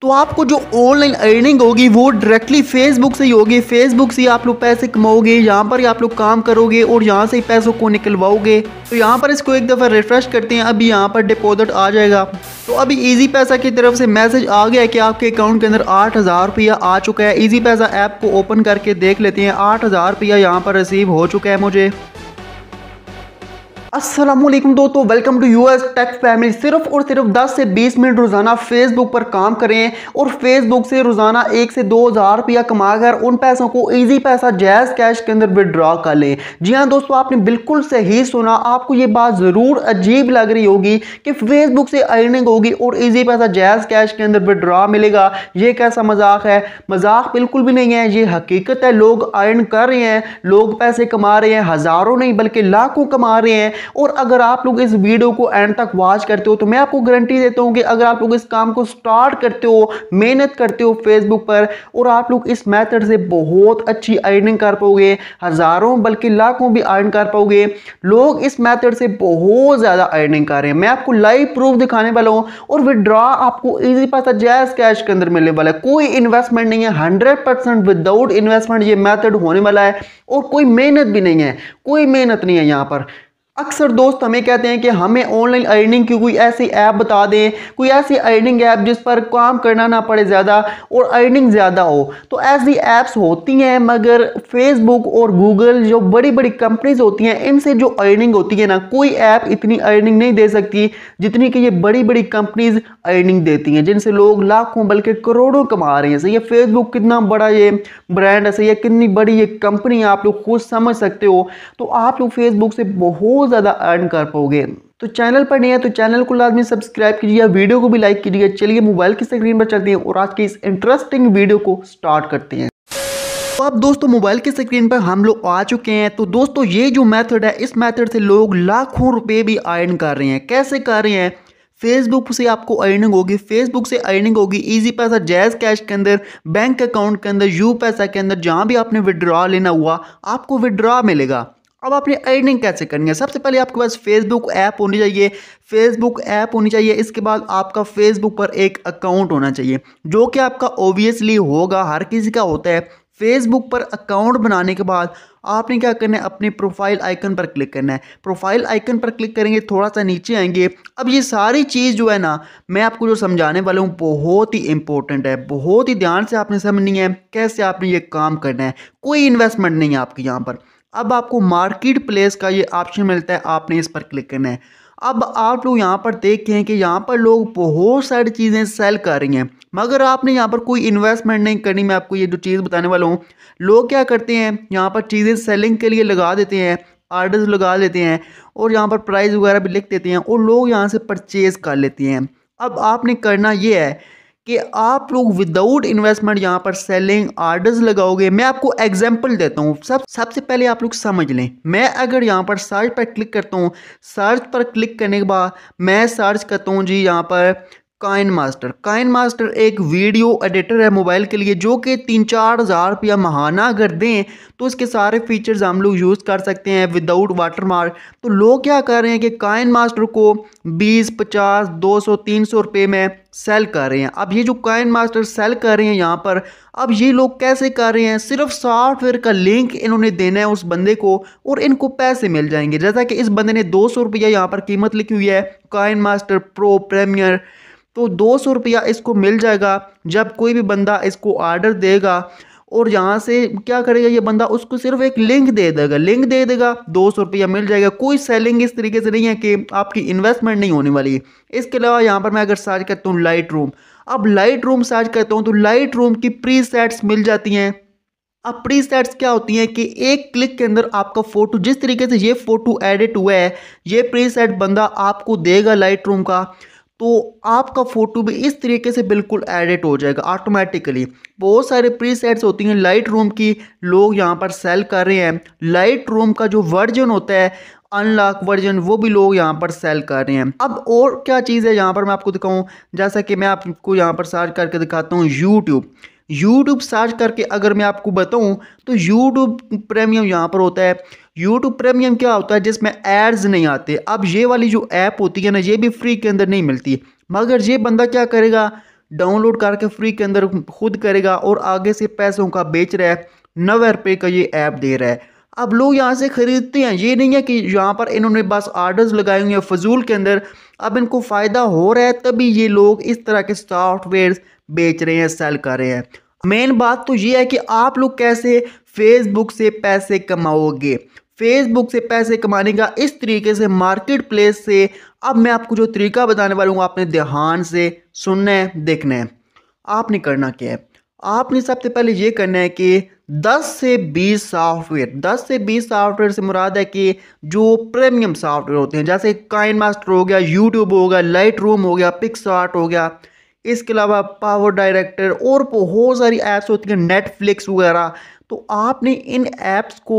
तो आपको जो ऑनलाइन अर्निंग होगी वो डायरेक्टली फेसबुक से ही होगी फेसबुक से ही आप लोग पैसे कमाओगे यहाँ पर ही आप लोग काम करोगे और यहाँ से ही पैसों को निकलवाओगे तो यहाँ पर इसको एक दफ़ा रिफ्रेश करते हैं अभी यहाँ पर डिपॉजिट आ जाएगा तो अभी इजी पैसा की तरफ से मैसेज आ गया है कि आपके अकाउंट के अंदर आठ हज़ार रुपया आ चुका है ईजी पैसा ऐप को ओपन करके देख लेते हैं आठ हज़ार रुपया यहाँ पर रिसीव हो चुका है मुझे असलम दोस्तों welcome to US tech family सिर्फ और सिर्फ 10 से 20 मिनट रोज़ाना फेसबुक पर काम करें और फेसबुक से रोज़ाना एक से दो हज़ार रुपया कमा कर उन पैसों को इजी पैसा जैज़ कैश के अंदर विड्रॉ कर लें जी हाँ दोस्तों आपने बिल्कुल सही सुना आपको ये बात ज़रूर अजीब लग रही होगी कि फेसबुक से अर्निंग होगी और ईजी पैसा जैज़ कैश के अंदर विड्रॉ मिलेगा ये कैसा मजाक है मजाक बिल्कुल भी नहीं है ये हकीकत है लोग अर्न कर रहे हैं लोग पैसे कमा रहे हैं हज़ारों नहीं बल्कि लाखों कमा रहे हैं और अगर आप लोग इस वीडियो को एंड तक वॉच करते हो तो मैं आपको गारंटी देता हूँ कि अगर आप लोग इस काम को स्टार्ट करते हो मेहनत करते हो फेसबुक पर और आप लोग इस मैथड से बहुत अच्छी अर्निंग कर पाओगे हज़ारों बल्कि लाखों भी अर्न कर पाओगे लोग इस मैथड से बहुत ज़्यादा अर्निंग कर रहे हैं मैं आपको लाइव प्रूफ दिखाने वाला हूँ और विदड्रॉ आपको ईजी पास जैस कैश के अंदर मिलने वाला है कोई इन्वेस्टमेंट नहीं है हंड्रेड परसेंट विदाउट इन्वेस्टमेंट ये मैथड होने वाला है और कोई मेहनत भी नहीं है कोई मेहनत नहीं है यहाँ पर अक्सर दोस्त हमें कहते हैं कि हमें ऑनलाइन अर्निंग की कोई ऐसी ऐप बता दें कोई ऐसी अर्निंग ऐप जिस पर काम करना ना पड़े ज़्यादा और अर्निंग ज़्यादा हो तो ऐसी ऐप्स होती हैं मगर फेसबुक और गूगल जो बड़ी बड़ी कंपनीज होती हैं इनसे जो अर्निंग होती है ना कोई ऐप इतनी अर्निंग नहीं दे सकती जितनी कि ये बड़ी बड़ी कंपनीज अर्निंग देती हैं जिनसे लोग लाखों बल्कि करोड़ों कमा रहे हैं सही है फेसबुक कितना बड़ा ये ब्रांड है सही है कितनी बड़ी ये कंपनी आप लोग खुद समझ सकते हो तो आप लोग फेसबुक से बहुत बहुत ज़्यादा अर्न कर पाओगे तो चैनल पर नहीं है तो चैनल को लाजमी सब्सक्राइब कीजिए वीडियो को भी लाइक कीजिए चलिए मोबाइल की स्क्रीन पर चलते हैं और आज के इस इंटरेस्टिंग वीडियो को स्टार्ट करते हैं तो आप दोस्तों मोबाइल की स्क्रीन पर हम लोग आ चुके हैं तो दोस्तों ये जो मेथड है इस मेथड से लोग लाखों रुपए भी अर्न कर रहे हैं कैसे कर रहे हैं फेसबुक से आपको अर्निंग होगी फेसबुक से अर्निंग होगी इजी पैसा जैज कैश के अंदर बैंक अकाउंट के अंदर यू पैसा के अंदर जहाँ भी आपने विड्रॉ लेना हुआ आपको विड्रॉ मिलेगा अब आपने अर्निंग कैसे करनी है सबसे पहले आपके पास फेसबुक ऐप होनी चाहिए फेसबुक ऐप होनी चाहिए इसके बाद आपका फेसबुक पर एक अकाउंट होना चाहिए जो कि आपका ओबियसली होगा हर किसी का होता है फेसबुक पर अकाउंट बनाने के बाद आपने क्या करना है अपने प्रोफाइल आइकन पर क्लिक करना है प्रोफाइल आइकन पर क्लिक करेंगे थोड़ा सा नीचे आएंगे अब ये सारी चीज़ जो है ना मैं आपको जो समझाने वाला हूँ बहुत ही इंपॉर्टेंट है बहुत ही ध्यान से आपने समझनी है कैसे आपने ये काम करना है कोई इन्वेस्टमेंट नहीं है आपकी यहाँ पर अब आपको मार्केट प्लेस का ये ऑप्शन मिलता है आपने इस पर क्लिक करना है अब आप लोग यहाँ पर देखते हैं कि यहाँ पर लोग बहुत सारी चीज़ें सेल कर रही हैं मगर आपने यहाँ पर कोई इन्वेस्टमेंट नहीं करनी मैं आपको ये जो चीज़ बताने वाला हूँ लोग क्या करते हैं यहाँ पर चीज़ें सेलिंग के लिए लगा देते हैं आर्डर्स लगा लेते हैं और यहाँ पर प्राइस वगैरह भी लिख देते हैं और लोग यहाँ से परचेज़ कर लेते हैं अब आपने करना ये है कि आप लोग विदाउट इन्वेस्टमेंट यहाँ पर सेलिंग आर्डर्स लगाओगे मैं आपको एग्जांपल देता हूँ सब सबसे पहले आप लोग समझ लें मैं अगर यहाँ पर सर्च पर क्लिक करता हूँ सर्च पर क्लिक करने के बाद मैं सर्च करता हूँ जी यहाँ पर काइन मास्टर काइन मास्टर एक वीडियो एडिटर है मोबाइल के लिए जो कि तीन चार हज़ार रुपया महाना अगर दें तो इसके सारे फीचर्स हम लोग यूज़ कर सकते हैं विदाउट वाटर मार्क तो लोग क्या कर रहे हैं कि काइन मास्टर को बीस पचास दो सौ तीन सौ रुपये में सेल कर रहे हैं अब ये जो काइन मास्टर सेल कर रहे हैं यहाँ पर अब ये लोग कैसे कर रहे हैं सिर्फ सॉफ्टवेयर का लिंक इन्होंने देना है उस बंदे को और इनको पैसे मिल जाएंगे जैसा कि इस बंदे ने दो सौ रुपया यहाँ पर कीमत लिखी हुई है काइन मास्टर प्रो प्रेमियर तो दो सौ रुपया इसको मिल जाएगा जब कोई भी बंदा इसको ऑर्डर देगा और यहाँ से क्या करेगा ये बंदा उसको सिर्फ एक लिंक दे देगा लिंक दे देगा दो सौ रुपया मिल जाएगा कोई सेलिंग इस तरीके से नहीं है कि आपकी इन्वेस्टमेंट नहीं होने वाली है इसके अलावा यहाँ पर मैं अगर सर्च करता हूँ लाइट रूम अब लाइट रूम सर्च करता हूँ तो लाइट रूम की प्री सेट्स मिल जाती हैं अब प्री सेट्स क्या होती हैं कि एक क्लिक के अंदर आपका फ़ोटो जिस तरीके से ये फ़ोटो एडिट हुआ है ये प्री सेट बंदा आपको देगा लाइट रूम का तो आपका फ़ोटो भी इस तरीके से बिल्कुल एडिट हो जाएगा ऑटोमेटिकली बहुत सारे प्री सेट्स होती हैं लाइट रूम की लोग यहाँ पर सेल कर रहे हैं लाइट रूम का जो वर्जन होता है अनलॉक वर्जन वो भी लोग यहाँ पर सेल कर रहे हैं अब और क्या चीज़ है यहाँ पर मैं आपको दिखाऊँ जैसा कि मैं आपको यहाँ पर सर्च करके दिखाता हूँ यूट्यूब यूट्यूब सर्च करके अगर मैं आपको बताऊँ तो यूट्यूब प्रीमियम यहाँ पर होता है यूट्यूब प्रीमियम क्या होता है जिसमें एड्स नहीं आते अब ये वाली जो ऐप होती है ना ये भी फ्री के अंदर नहीं मिलती मगर ये बंदा क्या करेगा डाउनलोड करके फ्री के अंदर खुद करेगा और आगे से पैसों का बेच रहा है नवे रुपये का ये ऐप दे रहा है अब लोग यहाँ से ख़रीदते हैं ये नहीं है कि यहाँ पर इन्होंने बस आर्डर्स लगाए हुए हैं फजूल के अंदर अब इनको फ़ायदा हो रहा है तभी ये लोग इस तरह के सॉफ्टवेयर बेच रहे हैं सेल कर रहे हैं मेन बात तो ये है कि आप लोग कैसे फेसबुक से पैसे कमाओगे फेसबुक से पैसे कमाने का इस तरीके से मार्केट प्लेस से अब मैं आपको जो तरीका बताने वाला हूँ आपने ध्यान से सुनना है देखना है आपने करना क्या है आपने सबसे पहले ये करना है कि 10 से 20 सॉफ्टवेयर 10 से 20 सॉफ्टवेयर से मुराद है कि जो प्रीमियम सॉफ्टवेयर होते हैं जैसे काइन मास्टर हो गया यूट्यूब हो गया लाइट रूम हो गया पिक्स हो गया इसके अलावा पावर डायरेक्टर और बहुत सारी ऐप्स होती हैं नेटफ्लिक्स वगैरह तो आपने इन ऐप्स को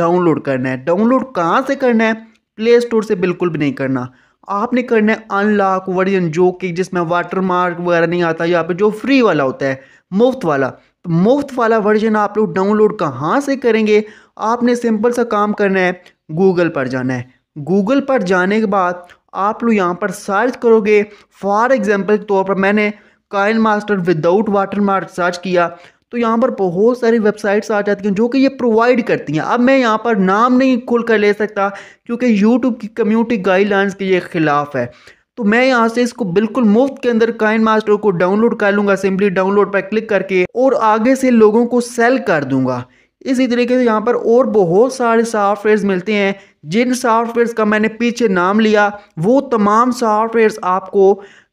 डाउनलोड करना है डाउनलोड कहाँ से करना है प्ले स्टोर से बिल्कुल भी नहीं करना आपने करना है अनलॉक वर्जन जो कि जिसमें वाटर मार्क वगैरह नहीं आता यहाँ पे जो फ्री वाला होता है मुफ्त वाला तो मुफ्त वाला वर्जन आप लोग डाउनलोड कहाँ से करेंगे आपने सिंपल सा काम करना है गूगल पर जाना है गूगल पर जाने के बाद आप लोग यहाँ पर सर्च करोगे फॉर एग्जाम्पल के तौर पर मैंने KineMaster without watermark search किया तो यहाँ पर बहुत सारी वेबसाइट्स आ जाती हैं जो कि ये प्रोवाइड करती हैं अब मैं यहाँ पर नाम नहीं खुल कर ले सकता क्योंकि यूट्यूब की कम्युनिटी गाइडलाइंस के ये ख़िलाफ़ है तो मैं यहाँ से इसको बिल्कुल मुफ्त के अंदर काइन मास्टर को डाउनलोड कर लूँगा सिंपली डाउनलोड पर क्लिक करके और आगे से लोगों को सेल कर दूँगा इसी तरीके से यहाँ पर और बहुत सारे सॉफ्टवेयर्स मिलते हैं जिन सॉफ्टवेयर्स का मैंने पीछे नाम लिया वो तमाम सॉफ्टवेयर्स आपको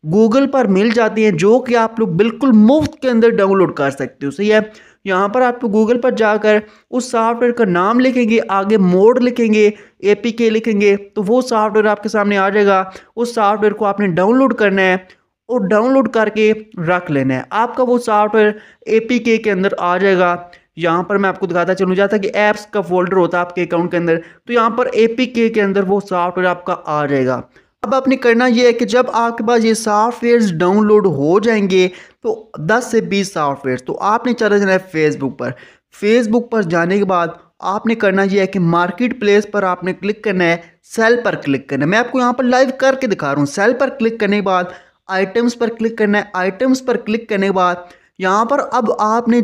गूगल पर मिल जाती हैं जो कि आप लोग बिल्कुल मुफ्त के अंदर डाउनलोड कर सकते हो सही है यहाँ पर आप गूगल पर जाकर उस सॉफ्टवेयर का नाम लिखेंगे आगे मोड लिखेंगे ए लिखेंगे तो वो सॉफ्टवेयर आपके सामने आ जाएगा उस सॉफ्टवेयर को आपने डाउनलोड करना है और डाउनलोड करके रख लेना है आपका वो सॉफ्टवेयर ए के अंदर आ जाएगा यहाँ पर मैं आपको दिखाता चलूँ जाता कि ऐप्स का फोल्डर होता है आपके अकाउंट के अंदर तो यहाँ पर ए के अंदर वो सॉफ्टवेयर आपका आ जाएगा अब आपने करना यह है कि जब आपके पास ये सॉफ्टवेयर डाउनलोड हो जाएंगे तो 10 से 20 सॉफ्टवेयर तो आपने चला जाना है फेसबुक पर फेसबुक पर जाने के बाद आपने करना यह है कि मार्केट प्लेस पर आपने क्लिक करना है सेल पर क्लिक करना है मैं आपको यहाँ पर लाइव करके दिखा रहा हूँ सेल पर क्लिक करने के बाद आइटम्स पर क्लिक करना है आइटम्स पर क्लिक करने के बाद यहाँ पर अब आपने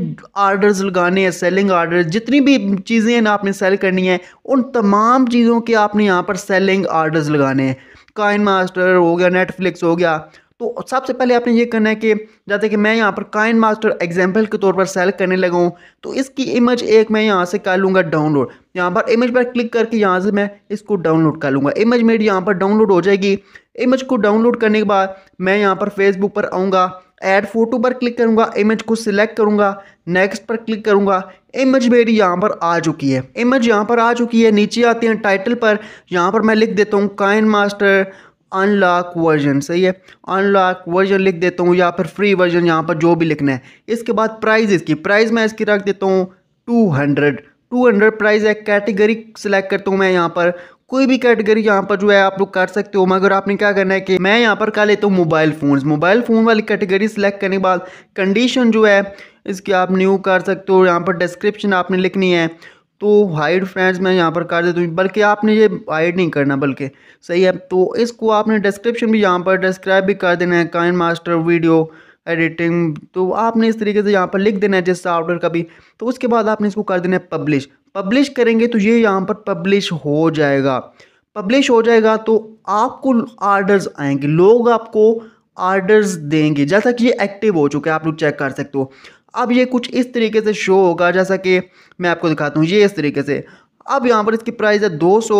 आर्डर्स लगाने हैं सेलिंग आर्डर जितनी भी चीज़ें हैं आपने सेल करनी है उन तमाम चीज़ों के आपने यहाँ पर सेलिंग आर्डर्स लगाने हैं काइन मास्टर हो गया नेटफ्लिक्स हो गया तो सबसे पहले आपने ये करना है कि जैसे कि मैं यहाँ पर काइन मास्टर एग्जाम्पल के तौर पर सेल करने लगा हूँ तो इसकी इमेज एक मैं यहाँ से कर लूँगा डाउनलोड यहाँ पर इमेज पर क्लिक करके यहाँ से मैं इसको डाउनलोड कर लूँगा इमेज मेरी यहाँ पर डाउनलोड हो जाएगी इमेज को डाउनलोड करने के बाद मैं यहाँ पर फेसबुक पर आऊँगा ऐड फोटो पर क्लिक करूंगा इमेज को सिलेक्ट करूंगा नेक्स्ट पर क्लिक करूंगा इमेज मेरी यहाँ पर आ चुकी है इमेज यहाँ पर आ चुकी है नीचे आते हैं टाइटल पर यहाँ पर मैं लिख देता हूँ काइन मास्टर अनलॉक वर्जन सही है अनलॉक वर्जन लिख देता हूँ या फिर फ्री वर्जन यहाँ पर जो भी लिखना है इसके बाद प्राइज इसकी प्राइज मैं इसकी रख देता हूँ two hundred two hundred price है कैटेगरी सेलेक्ट करता हूँ मैं यहाँ पर कोई भी कैटेगरी यहाँ पर जो है आप लोग कर सकते हो मगर आपने क्या करना है कि मैं यहाँ पर कर लेता हूँ मोबाइल फ़ोन मोबाइल फ़ोन वाली कैटेगरी सेलेक्ट करने के बाद कंडीशन जो है इसकी आप न्यू कर सकते हो यहाँ पर डिस्क्रिप्शन आपने लिखनी है तो हाइड फ्रेंड्स मैं यहाँ पर कर देता हूँ बल्कि आपने ये हाइड नहीं करना बल्कि सही है तो इसको आपने डिस्क्रिप्शन भी यहाँ पर डिस्क्राइब भी कर देना है काइन मास्टर वीडियो एडिटिंग तो आपने इस तरीके से यहाँ पर लिख देना है जिस ऑर्डर का भी तो उसके बाद आपने इसको कर देना है पब्लिश पब्लिश करेंगे तो ये यहाँ पर पब्लिश हो जाएगा पब्लिश हो जाएगा तो आपको ऑर्डर्स आएंगे लोग आपको ऑर्डर्स देंगे जैसा कि ये एक्टिव हो चुका है आप लोग चेक कर सकते हो अब ये कुछ इस तरीके से शो होगा जैसा कि मैं आपको दिखाता हूँ ये इस तरीके से अब यहाँ पर इसकी प्राइस है 200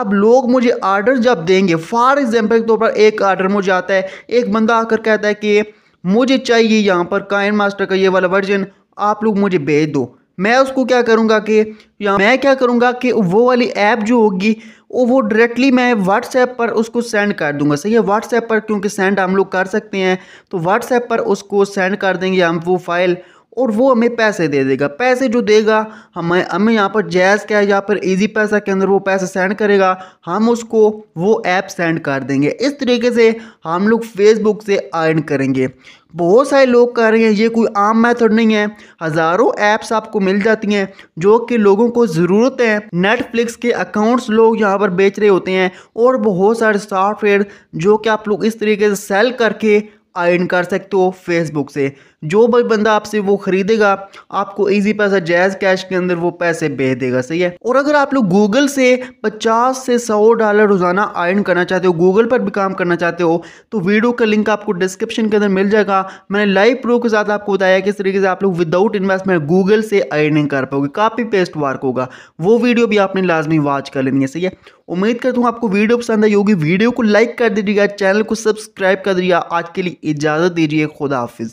अब लोग मुझे ऑर्डर जब देंगे फॉर एग्जाम्पल के तौर पर एक आर्डर मुझे आता है एक बंदा आकर कहता है कि मुझे चाहिए यहाँ पर काइन मास्टर का ये वाला वर्जन आप लोग मुझे भेज दो मैं उसको क्या करूँगा कि या मैं क्या करूँगा कि वो वाली ऐप जो होगी वो डायरेक्टली मैं व्हाट्सएप पर उसको सेंड कर दूंगा सही है व्हाट्सएप पर क्योंकि सेंड हम लोग कर सकते हैं तो व्हाट्सएप पर उसको सेंड कर देंगे हम वो फाइल और वो हमें पैसे दे देगा पैसे जो देगा हमें हमें यहाँ पर जैज़ क्या है यहाँ पर इजी पैसा के अंदर वो पैसे सेंड करेगा हम उसको वो ऐप सेंड कर देंगे इस तरीके से हम लोग फेसबुक से अर्न करेंगे बहुत सारे लोग कर रहे हैं ये कोई आम मेथड नहीं है हज़ारों ऐप्स आपको मिल जाती हैं जो कि लोगों को ज़रूरत है नेटफ्लिक्स के अकाउंट्स लोग यहाँ पर बेच रहे होते हैं और बहुत सारे सॉफ्टवेयर जो कि आप लोग इस तरीके से सेल करके अर्न कर सकते हो फेसबुक से जो भी बंदा आपसे वो खरीदेगा आपको इजी पैसा जायज़ कैश के अंदर वो पैसे भेज देगा सही है और अगर आप लोग गूगल से 50 से 100 डॉलर रोज़ाना अर्न करना चाहते हो गूगल पर भी काम करना चाहते हो तो वीडियो का लिंक आपको डिस्क्रिप्शन के अंदर मिल जाएगा मैंने लाइव प्रो के साथ आपको बताया किस तरीके से आप लोग विदाउट इन्वेस्टमेंट गूगल से अर्निंग कर पाओगे काफ़ी पेस्ट वर्क होगा वो वीडियो भी आपने लाजमी वॉच कर लेनी है सही है उम्मीद करता हूँ आपको वीडियो पसंद आई होगी वीडियो को लाइक कर दीजिएगा चैनल को सब्सक्राइब कर दीजिएगा आज के लिए इजाज़त दीजिए खुदा हाफिज़